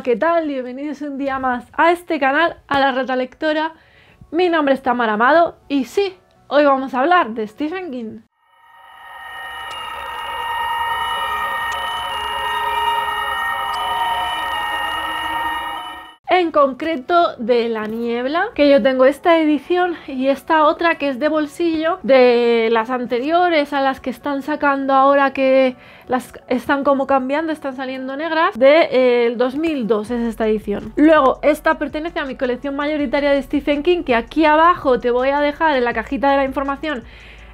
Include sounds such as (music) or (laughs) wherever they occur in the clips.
¿qué tal? Bienvenidos un día más a este canal, a la Rata Lectora. Mi nombre es Tamara Amado y sí, hoy vamos a hablar de Stephen King. concreto de La Niebla, que yo tengo esta edición y esta otra que es de bolsillo, de las anteriores a las que están sacando ahora que las están como cambiando, están saliendo negras, de, eh, el 2002 es esta edición. Luego, esta pertenece a mi colección mayoritaria de Stephen King, que aquí abajo te voy a dejar en la cajita de la información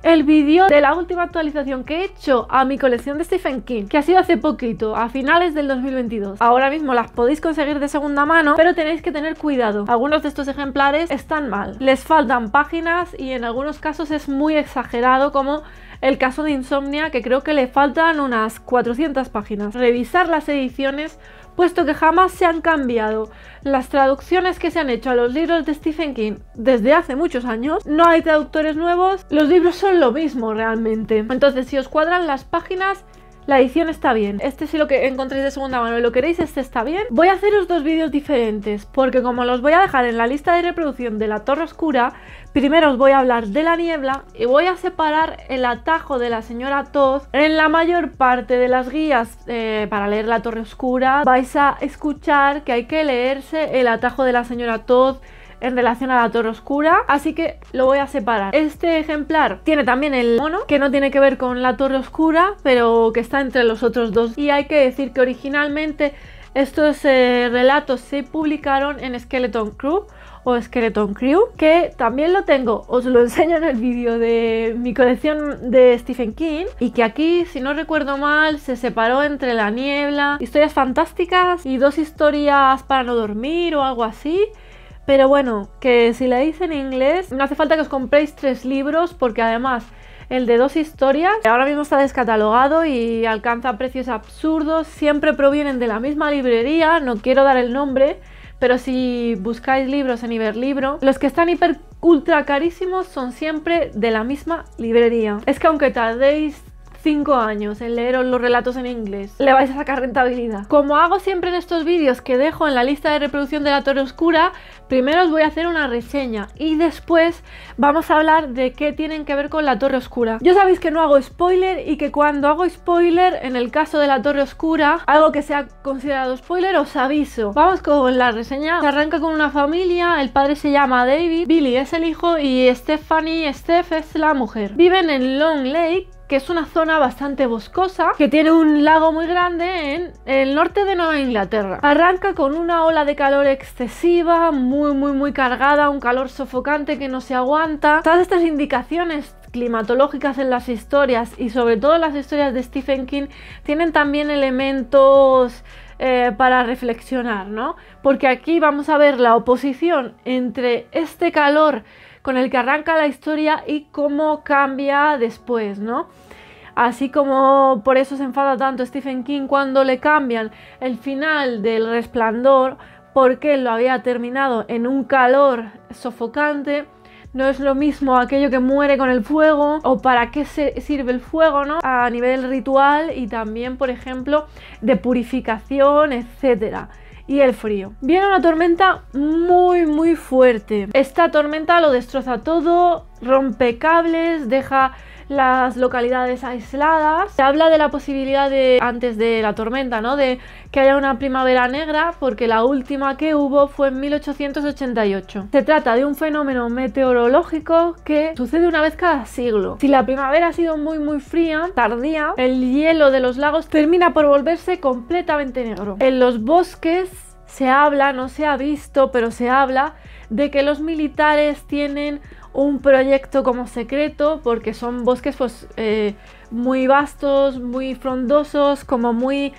el vídeo de la última actualización que he hecho a mi colección de Stephen King, que ha sido hace poquito, a finales del 2022. Ahora mismo las podéis conseguir de segunda mano, pero tenéis que tener cuidado. Algunos de estos ejemplares están mal, les faltan páginas y en algunos casos es muy exagerado como el caso de Insomnia, que creo que le faltan unas 400 páginas. Revisar las ediciones puesto que jamás se han cambiado. Las traducciones que se han hecho a los libros de Stephen King desde hace muchos años, no hay traductores nuevos, los libros son lo mismo realmente. Entonces, si os cuadran las páginas, la edición está bien. Este sí lo que encontréis de segunda mano y lo queréis, este está bien. Voy a haceros dos vídeos diferentes porque como los voy a dejar en la lista de reproducción de la Torre Oscura, primero os voy a hablar de la niebla y voy a separar el atajo de la señora Toz. En la mayor parte de las guías eh, para leer la Torre Oscura vais a escuchar que hay que leerse el atajo de la señora Todd en relación a la Torre oscura, así que lo voy a separar. Este ejemplar tiene también el mono, que no tiene que ver con la torre oscura, pero que está entre los otros dos. Y hay que decir que originalmente estos eh, relatos se publicaron en Skeleton Crew o Skeleton Crew, que también lo tengo, os lo enseño en el vídeo de mi colección de Stephen King, y que aquí, si no recuerdo mal, se separó entre la niebla, historias fantásticas y dos historias para no dormir o algo así. Pero bueno, que si leéis en inglés, no hace falta que os compréis tres libros porque además el de dos historias. Ahora mismo está descatalogado y alcanza precios absurdos. Siempre provienen de la misma librería, no quiero dar el nombre, pero si buscáis libros en Iberlibro, los que están hiper ultra carísimos son siempre de la misma librería. Es que aunque tardéis 5 años en leeros los relatos en inglés, le vais a sacar rentabilidad. Como hago siempre en estos vídeos que dejo en la lista de reproducción de la Torre Oscura, primero os voy a hacer una reseña y después vamos a hablar de qué tienen que ver con la Torre Oscura. Ya sabéis que no hago spoiler y que cuando hago spoiler, en el caso de la Torre Oscura, algo que sea considerado spoiler, os aviso. Vamos con la reseña. Se arranca con una familia, el padre se llama David, Billy es el hijo y Stephanie Steph es la mujer. Viven en Long Lake, que es una zona bastante boscosa, que tiene un lago muy grande en el norte de Nueva Inglaterra. Arranca con una ola de calor excesiva, muy, muy, muy cargada, un calor sofocante que no se aguanta. Todas estas indicaciones climatológicas en las historias y sobre todo en las historias de Stephen King tienen también elementos eh, para reflexionar, ¿no? Porque aquí vamos a ver la oposición entre este calor con el que arranca la historia y cómo cambia después, ¿no? Así como por eso se enfada tanto Stephen King cuando le cambian el final del resplandor porque lo había terminado en un calor sofocante. No es lo mismo aquello que muere con el fuego o para qué se sirve el fuego, ¿no? A nivel ritual y también, por ejemplo, de purificación, etcétera y el frío. Viene una tormenta muy muy fuerte. Esta tormenta lo destroza todo, rompe cables, deja las localidades aisladas. Se habla de la posibilidad de, antes de la tormenta, ¿no? De que haya una primavera negra, porque la última que hubo fue en 1888. Se trata de un fenómeno meteorológico que sucede una vez cada siglo. Si la primavera ha sido muy muy fría, tardía, el hielo de los lagos termina por volverse completamente negro. En los bosques se habla, no se ha visto, pero se habla de que los militares tienen un proyecto como secreto porque son bosques pues, eh, muy vastos, muy frondosos, como muy,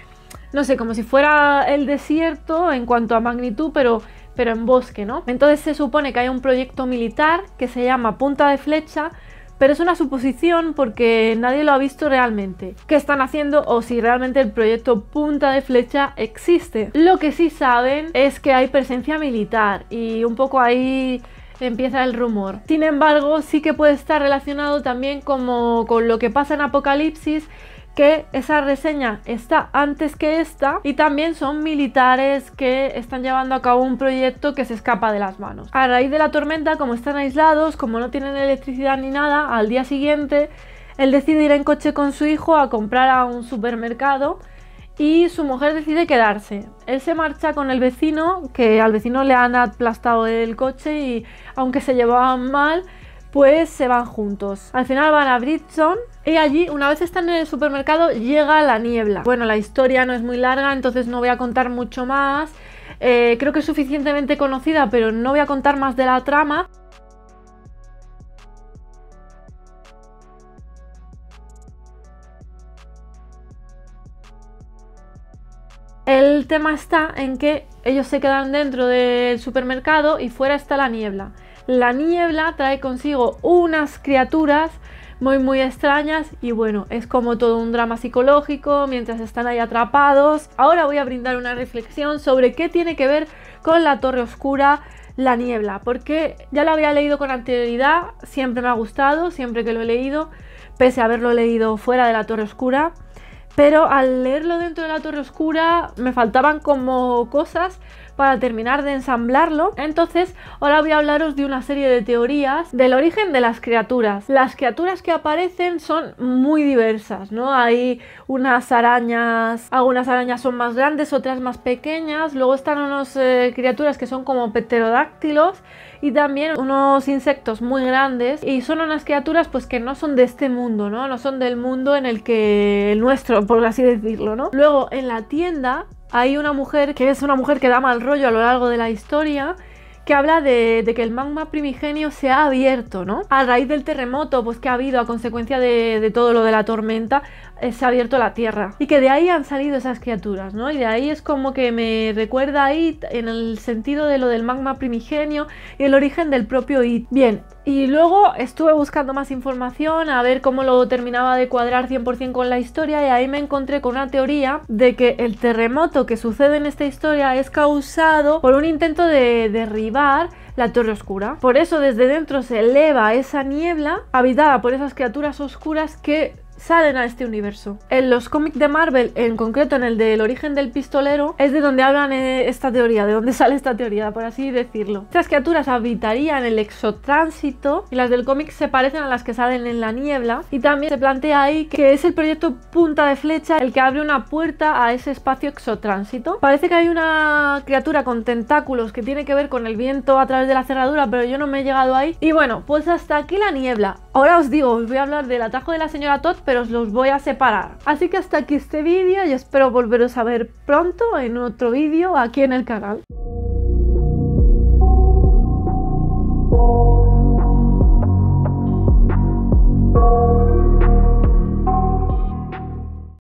no sé, como si fuera el desierto en cuanto a magnitud, pero, pero en bosque, ¿no? Entonces se supone que hay un proyecto militar que se llama Punta de Flecha pero es una suposición porque nadie lo ha visto realmente, qué están haciendo o si realmente el proyecto Punta de Flecha existe. Lo que sí saben es que hay presencia militar y un poco ahí empieza el rumor. Sin embargo, sí que puede estar relacionado también como con lo que pasa en Apocalipsis que esa reseña está antes que esta y también son militares que están llevando a cabo un proyecto que se escapa de las manos. A raíz de la tormenta, como están aislados, como no tienen electricidad ni nada, al día siguiente él decide ir en coche con su hijo a comprar a un supermercado y su mujer decide quedarse. Él se marcha con el vecino, que al vecino le han aplastado el coche y aunque se llevaban mal, pues se van juntos. Al final van a Bridgeton y allí, una vez están en el supermercado, llega la niebla. Bueno, la historia no es muy larga, entonces no voy a contar mucho más. Eh, creo que es suficientemente conocida, pero no voy a contar más de la trama. El tema está en que ellos se quedan dentro del supermercado y fuera está la niebla la niebla trae consigo unas criaturas muy muy extrañas y bueno, es como todo un drama psicológico mientras están ahí atrapados. Ahora voy a brindar una reflexión sobre qué tiene que ver con la Torre Oscura, la niebla, porque ya lo había leído con anterioridad, siempre me ha gustado, siempre que lo he leído, pese a haberlo leído fuera de la Torre Oscura. Pero al leerlo dentro de la Torre Oscura me faltaban como cosas para terminar de ensamblarlo. Entonces, ahora voy a hablaros de una serie de teorías del origen de las criaturas. Las criaturas que aparecen son muy diversas, ¿no? Hay unas arañas, algunas arañas son más grandes, otras más pequeñas, luego están unas eh, criaturas que son como pterodáctilos y también unos insectos muy grandes y son unas criaturas pues que no son de este mundo, ¿no? No son del mundo en el que el nuestro, por así decirlo, ¿no? Luego en la tienda hay una mujer que es una mujer que da mal rollo a lo largo de la historia que habla de, que el magma primigenio se ha abierto, ¿no? A raíz del terremoto, pues que ha habido a consecuencia de, todo lo de la tormenta, eh, se ha abierto la tierra. Y que de ahí han salido esas criaturas, ¿no? Y de ahí es como que me recuerda IT en el sentido de lo del magma primigenio y el origen del propio It. Bien, y luego estuve buscando más información a ver cómo lo terminaba de cuadrar 100% con la historia y ahí me encontré con una teoría de que el terremoto que sucede en esta historia es causado por un intento de derribar la Torre Oscura. Por eso desde dentro se eleva esa niebla habitada por esas criaturas oscuras que salen a este universo. En los cómics de Marvel, en concreto en el del origen del pistolero, es de donde hablan eh, esta teoría, de donde (laughs) sale esta teoría, por así decirlo. Estas criaturas habitarían el exotránsito y las del cómic se parecen a las que salen en la niebla. Y también se plantea ahí que es el proyecto Punta de Flecha el que abre una puerta a ese espacio exotránsito. Parece que hay una criatura con tentáculos que tiene que ver con el viento a través de la cerradura, pero yo no me he llegado ahí. Y bueno, pues hasta aquí la niebla. Ahora os digo, os voy a hablar del atajo de la señora Todd, pero os los voy a separar. Así que hasta aquí este vídeo y espero volveros a ver pronto en otro vídeo aquí en el canal.